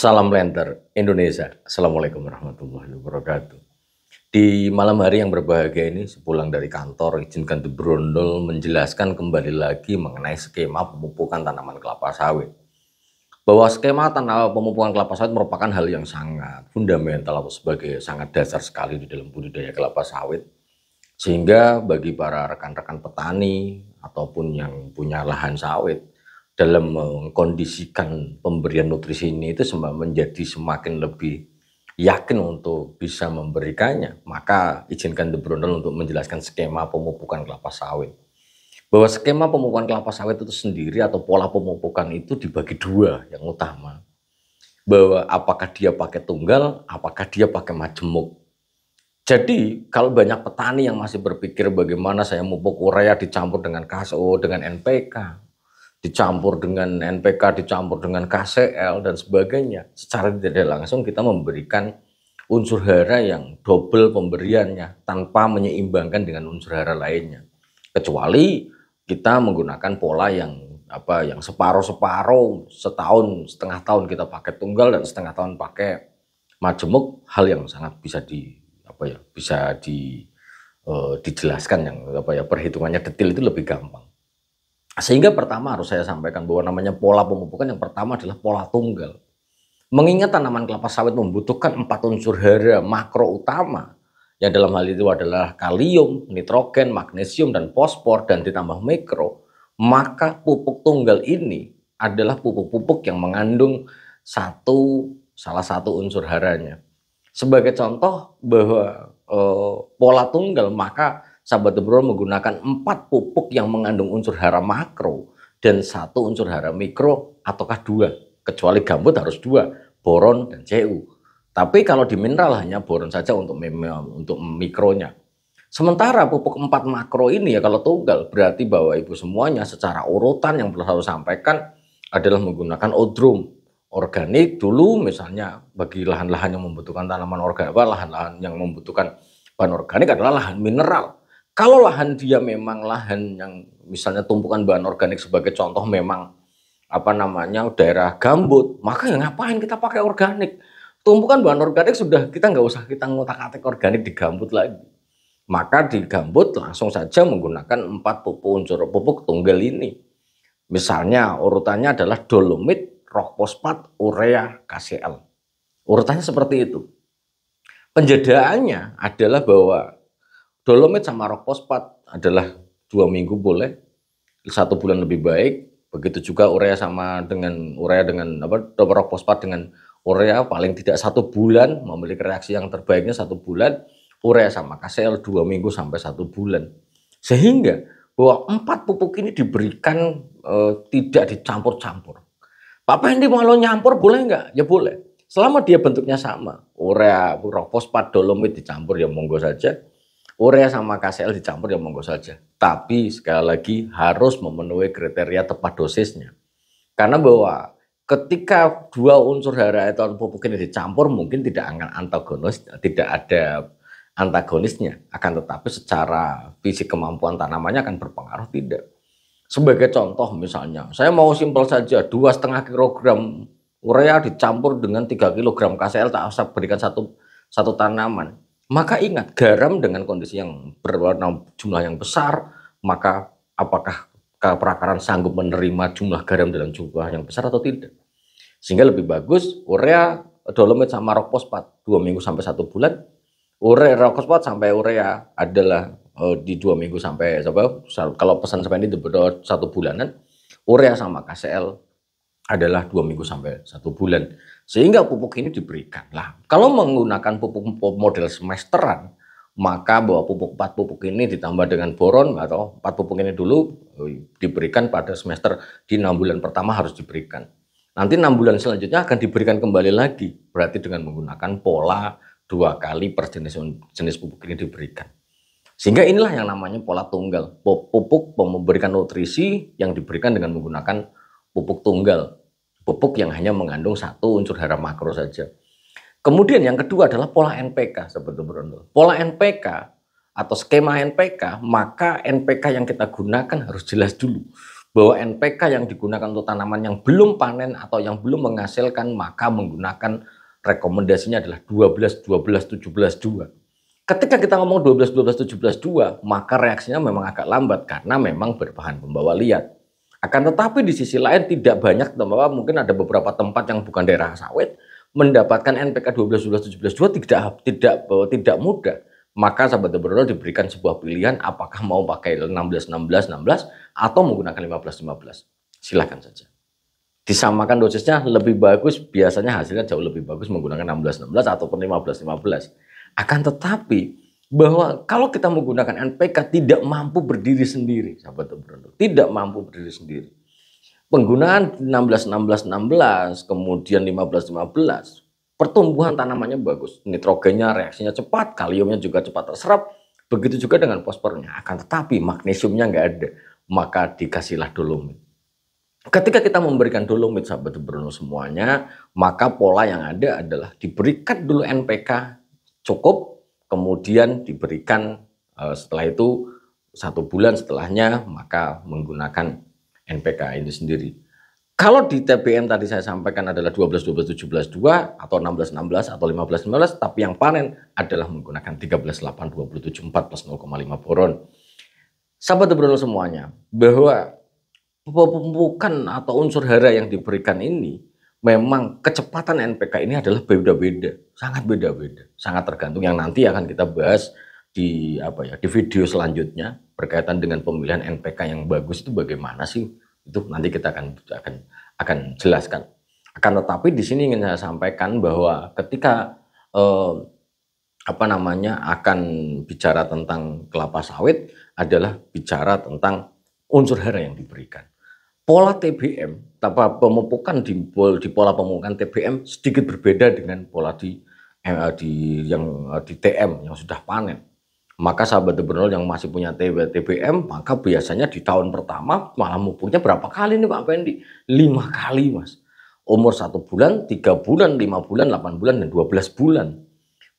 Salam Lenter Indonesia. Assalamualaikum warahmatullahi wabarakatuh. Di malam hari yang berbahagia ini, sepulang dari kantor, izinkan The Brondol menjelaskan kembali lagi mengenai skema pemupukan tanaman kelapa sawit. Bahwa skema tanah pemupukan kelapa sawit merupakan hal yang sangat fundamental atau sebagai sangat dasar sekali di dalam budidaya kelapa sawit. Sehingga bagi para rekan-rekan petani ataupun yang punya lahan sawit, dalam mengkondisikan pemberian nutrisi ini itu menjadi semakin lebih yakin untuk bisa memberikannya, maka izinkan The Brunel untuk menjelaskan skema pemupukan kelapa sawit. Bahwa skema pemupukan kelapa sawit itu sendiri atau pola pemupukan itu dibagi dua yang utama. Bahwa apakah dia pakai tunggal, apakah dia pakai majemuk. Jadi kalau banyak petani yang masih berpikir bagaimana saya mupuk urea dicampur dengan KSO, dengan NPK, dicampur dengan NPK, dicampur dengan KCL dan sebagainya. Secara tidak langsung kita memberikan unsur hara yang double pemberiannya tanpa menyeimbangkan dengan unsur hara lainnya. Kecuali kita menggunakan pola yang apa yang separuh-separuh, setahun, setengah tahun kita pakai tunggal dan setengah tahun pakai majemuk, hal yang sangat bisa di apa ya, bisa di uh, dijelaskan yang apa ya perhitungannya detail itu lebih gampang. Sehingga pertama harus saya sampaikan bahwa namanya pola pemupukan yang pertama adalah pola tunggal. Mengingat tanaman kelapa sawit membutuhkan empat unsur hara makro utama, yang dalam hal itu adalah kalium, nitrogen, magnesium, dan fosfor, dan ditambah mikro, maka pupuk tunggal ini adalah pupuk-pupuk yang mengandung satu salah satu unsur haranya. Sebagai contoh bahwa e, pola tunggal maka sahabat Debro menggunakan empat pupuk yang mengandung unsur hara makro dan satu unsur hara mikro ataukah dua. Kecuali gambut harus dua, boron dan Cu. Tapi kalau di mineral hanya boron saja untuk untuk mikronya. Sementara pupuk empat makro ini ya kalau tunggal berarti bahwa ibu semuanya secara urutan yang perlu harus sampaikan adalah menggunakan odrum organik dulu misalnya bagi lahan-lahan yang membutuhkan tanaman organik lahan-lahan yang membutuhkan bahan organik adalah lahan mineral kalau lahan dia memang lahan yang misalnya tumpukan bahan organik sebagai contoh memang apa namanya daerah gambut, maka ya ngapain kita pakai organik? Tumpukan bahan organik sudah kita nggak usah kita ngotak-atik organik di gambut lagi. Maka di gambut langsung saja menggunakan empat pupuk unsur pupuk tunggal ini. Misalnya urutannya adalah dolomit, rokospat, urea, KCl. Urutannya seperti itu. Penjedaannya adalah bahwa Dolomit sama fosfat adalah dua minggu boleh, satu bulan lebih baik. Begitu juga urea sama dengan urea dengan apa fosfat dengan urea paling tidak satu bulan memiliki reaksi yang terbaiknya satu bulan urea sama KCL dua minggu sampai satu bulan. Sehingga bahwa empat pupuk ini diberikan e, tidak dicampur-campur. Pak Pendi mau nyampur boleh nggak? Ya boleh. Selama dia bentuknya sama, urea, rokospat, dolomit dicampur ya monggo saja urea sama KCL dicampur ya monggo saja. Tapi sekali lagi harus memenuhi kriteria tepat dosisnya. Karena bahwa ketika dua unsur hara itu atau pupuk ini dicampur mungkin tidak akan antagonis, tidak ada antagonisnya. Akan tetapi secara fisik kemampuan tanamannya akan berpengaruh tidak. Sebagai contoh misalnya, saya mau simpel saja dua setengah kilogram urea dicampur dengan 3 kilogram KCL tak usah berikan satu satu tanaman maka ingat, garam dengan kondisi yang berwarna jumlah yang besar, maka apakah perakaran sanggup menerima jumlah garam dalam jumlah yang besar atau tidak? Sehingga lebih bagus urea dolomit sama rock fosfat 2 minggu sampai satu bulan. Urea rock fosfat sampai urea adalah uh, di dua minggu sampai apa, kalau pesan sampai ini satu bulanan. Urea sama KCl adalah dua minggu sampai satu bulan. Sehingga pupuk ini diberikan. Lah, kalau menggunakan pupuk model semesteran, maka bahwa pupuk empat pupuk ini ditambah dengan boron atau empat pupuk ini dulu eh, diberikan pada semester di enam bulan pertama harus diberikan. Nanti enam bulan selanjutnya akan diberikan kembali lagi. Berarti dengan menggunakan pola dua kali per jenis, jenis pupuk ini diberikan. Sehingga inilah yang namanya pola tunggal. Pupuk memberikan nutrisi yang diberikan dengan menggunakan pupuk tunggal pupuk yang hanya mengandung satu unsur hara makro saja. Kemudian yang kedua adalah pola NPK sebetulnya. Pola NPK atau skema NPK, maka NPK yang kita gunakan harus jelas dulu bahwa NPK yang digunakan untuk tanaman yang belum panen atau yang belum menghasilkan maka menggunakan rekomendasinya adalah 12 12 17 2. Ketika kita ngomong 12 12 17 2, maka reaksinya memang agak lambat karena memang berbahan pembawa liat. Akan tetapi di sisi lain tidak banyak bahwa mungkin ada beberapa tempat yang bukan daerah sawit mendapatkan NPK 12, 12, 17, 2 tidak tidak eh, tidak mudah. Maka sahabat Dobrodol diberikan sebuah pilihan apakah mau pakai 16, 16, 16 atau menggunakan 15, 15. Silahkan saja. Disamakan dosisnya lebih bagus, biasanya hasilnya jauh lebih bagus menggunakan 16, 16 ataupun 15, 15. Akan tetapi bahwa kalau kita menggunakan NPK tidak mampu berdiri sendiri, sahabat Obrondo, tidak mampu berdiri sendiri. Penggunaan 16 16 16 kemudian 15 15 pertumbuhan tanamannya bagus, nitrogennya reaksinya cepat, kaliumnya juga cepat terserap. Begitu juga dengan fosfornya, akan tetapi magnesiumnya nggak ada, maka dikasihlah dolomit. Ketika kita memberikan dolomit sahabat Bruno semuanya, maka pola yang ada adalah diberikan dulu NPK cukup kemudian diberikan eh, setelah itu satu bulan setelahnya maka menggunakan NPK ini sendiri. Kalau di TBM tadi saya sampaikan adalah 12 12 17 2 atau 16 16 atau 15 15 tapi yang panen adalah menggunakan 13 8 27 4 plus 0,5 boron. Sahabat Bruno semuanya, bahwa pemupukan atau unsur hara yang diberikan ini memang kecepatan NPK ini adalah beda-beda, sangat beda-beda, sangat tergantung yang nanti akan kita bahas di apa ya di video selanjutnya berkaitan dengan pemilihan NPK yang bagus itu bagaimana sih itu nanti kita akan akan akan jelaskan. Akan tetapi di sini ingin saya sampaikan bahwa ketika eh, apa namanya akan bicara tentang kelapa sawit adalah bicara tentang unsur hara yang diberikan pola TBM tanpa pemupukan di, di pola pemupukan TBM sedikit berbeda dengan pola di eh, di yang eh, di TM yang sudah panen. Maka sahabat gubernur yang masih punya TBM, maka biasanya di tahun pertama malah mupuknya berapa kali nih Pak Pendi? Lima kali mas. Umur satu bulan, tiga bulan, lima bulan, delapan bulan, dan dua belas bulan.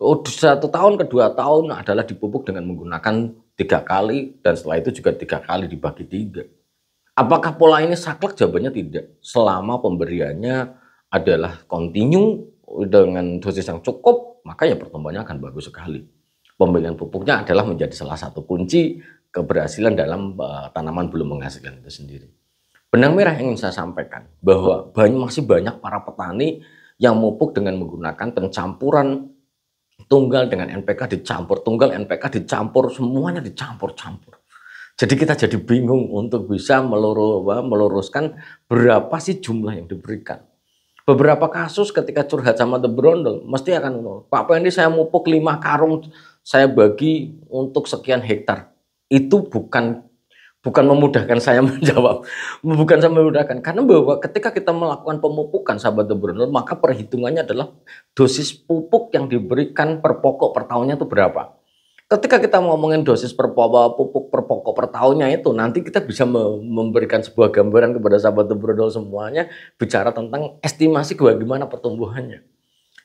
Oh, satu tahun ke dua tahun adalah dipupuk dengan menggunakan tiga kali dan setelah itu juga tiga kali dibagi tiga. Apakah pola ini saklek? Jawabannya tidak. Selama pemberiannya adalah kontinu dengan dosis yang cukup, maka ya pertumbuhannya akan bagus sekali. Pembelian pupuknya adalah menjadi salah satu kunci keberhasilan dalam eh, tanaman belum menghasilkan itu sendiri. Benang merah yang ingin saya sampaikan bahwa banyak, masih banyak para petani yang mupuk dengan menggunakan pencampuran tunggal dengan NPK dicampur, tunggal NPK dicampur, semuanya dicampur-campur. Jadi kita jadi bingung untuk bisa meluruskan berapa sih jumlah yang diberikan. Beberapa kasus ketika curhat sama The Brondel, mesti akan Pak Pendi saya mupuk 5 karung, saya bagi untuk sekian hektar. Itu bukan bukan memudahkan saya menjawab, bukan saya memudahkan. Karena bahwa ketika kita melakukan pemupukan sahabat The Brondel, maka perhitungannya adalah dosis pupuk yang diberikan per pokok per tahunnya itu berapa ketika kita ngomongin dosis per pupuk per pokok per tahunnya itu nanti kita bisa memberikan sebuah gambaran kepada sahabat Brodol semuanya bicara tentang estimasi bagaimana pertumbuhannya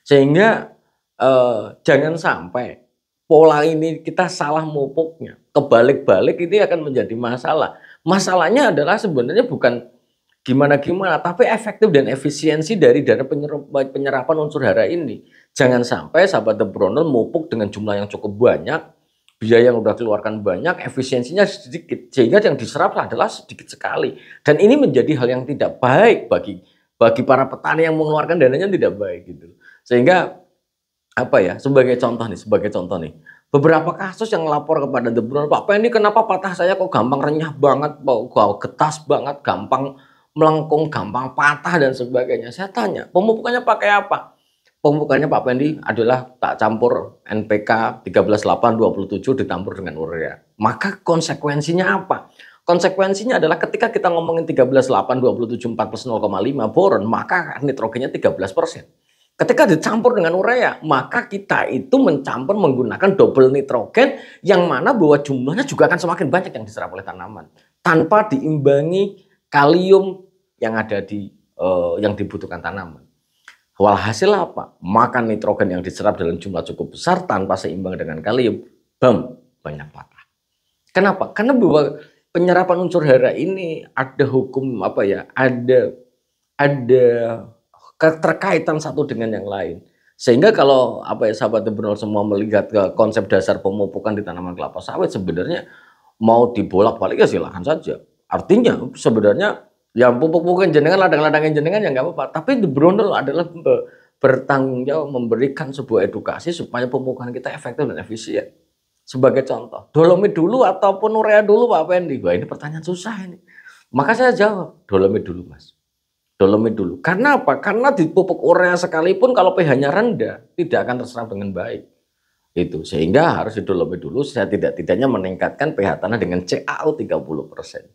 sehingga eh, jangan sampai pola ini kita salah mupuknya kebalik-balik itu akan menjadi masalah masalahnya adalah sebenarnya bukan gimana-gimana tapi efektif dan efisiensi dari dana penyerapan unsur hara ini jangan sampai sahabat The mupuk dengan jumlah yang cukup banyak biaya yang sudah keluarkan banyak, efisiensinya sedikit, sehingga yang diserap adalah sedikit sekali. Dan ini menjadi hal yang tidak baik bagi bagi para petani yang mengeluarkan dananya tidak baik gitu. Sehingga apa ya? Sebagai contoh nih, sebagai contoh nih, beberapa kasus yang lapor kepada The Brown, Pak ini kenapa patah saya kok gampang renyah banget, kok getas banget, gampang melengkung, gampang patah dan sebagainya. Saya tanya, pemupukannya pakai apa? Pembukanya Pak Pendi adalah tak campur NPK 13827 ditampur dengan urea. Maka konsekuensinya apa? Konsekuensinya adalah ketika kita ngomongin 13827 4 koma 0,5 boron, maka nitrogennya 13 persen. Ketika dicampur dengan urea, maka kita itu mencampur menggunakan double nitrogen yang mana bahwa jumlahnya juga akan semakin banyak yang diserap oleh tanaman tanpa diimbangi kalium yang ada di uh, yang dibutuhkan tanaman. Walhasil apa? Makan nitrogen yang diserap dalam jumlah cukup besar tanpa seimbang dengan kalium, bam, banyak patah. Kenapa? Karena bahwa penyerapan unsur hara ini ada hukum apa ya? Ada ada keterkaitan satu dengan yang lain. Sehingga kalau apa ya sahabat entrepreneur semua melihat ke konsep dasar pemupukan di tanaman kelapa sawit sebenarnya mau dibolak-balik ya silahkan saja. Artinya sebenarnya Ya pupuk-pupukin jenengan, ladang-ladangin jenengan ya nggak apa-apa. Tapi The brondol adalah bertanggung jawab memberikan sebuah edukasi supaya pemupukan kita efektif dan efisien. Sebagai contoh, dolomit dulu ataupun urea dulu Pak Wendy. Wah ini pertanyaan susah ini. Maka saya jawab, dolomit dulu Mas. Dolomit dulu. Karena apa? Karena di pupuk urea sekalipun kalau pH-nya rendah, tidak akan terserap dengan baik itu sehingga harus didolomit dulu saya tidak tidaknya meningkatkan pH tanah dengan CAO 30 persen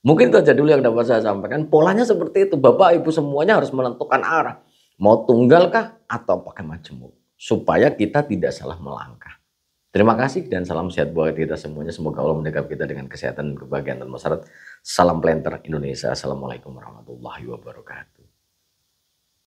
Mungkin itu aja dulu yang dapat saya sampaikan. Polanya seperti itu. Bapak, Ibu semuanya harus menentukan arah. Mau tunggalkah atau pakai majemuk. Supaya kita tidak salah melangkah. Terima kasih dan salam sehat buat kita semuanya. Semoga Allah mendekap kita dengan kesehatan dan kebahagiaan dan masyarakat. Salam planter Indonesia. Assalamualaikum warahmatullahi wabarakatuh.